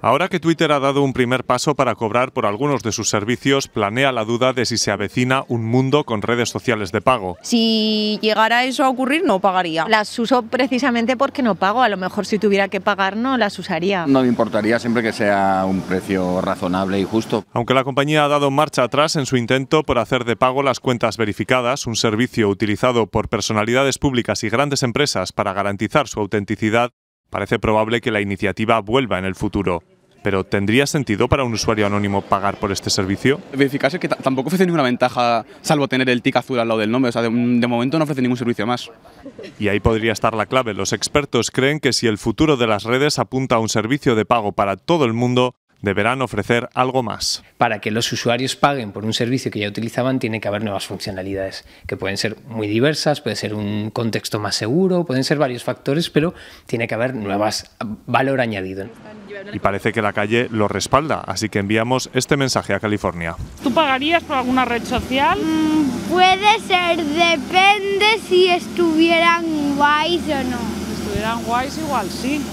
Ahora que Twitter ha dado un primer paso para cobrar por algunos de sus servicios, planea la duda de si se avecina un mundo con redes sociales de pago. Si llegara eso a ocurrir, no pagaría. Las uso precisamente porque no pago. A lo mejor si tuviera que pagar, no las usaría. No me importaría siempre que sea un precio razonable y justo. Aunque la compañía ha dado marcha atrás en su intento por hacer de pago las cuentas verificadas, un servicio utilizado por personalidades públicas y grandes empresas para garantizar su autenticidad, Parece probable que la iniciativa vuelva en el futuro. Pero ¿tendría sentido para un usuario anónimo pagar por este servicio? Verificarse que tampoco ofrece ninguna ventaja, salvo tener el tic azul al lado del nombre. O sea, de, de, momento no ofrece ningún servicio más. Y ahí podría estar la clave. Los expertos creen que si el futuro de las redes apunta a un servicio de pago para todo el mundo, deberán ofrecer algo más. Para que los usuarios paguen por un servicio que ya utilizaban, tiene que haber nuevas funcionalidades, que pueden ser muy diversas, puede ser un contexto más seguro, pueden ser varios factores, pero tiene que haber nuevas valor añadido. Y parece que la calle lo respalda, así que enviamos este mensaje a California. ¿Tú pagarías por alguna red social? Mm, puede ser, depende si estuvieran guays o no. Si estuvieran guays igual sí.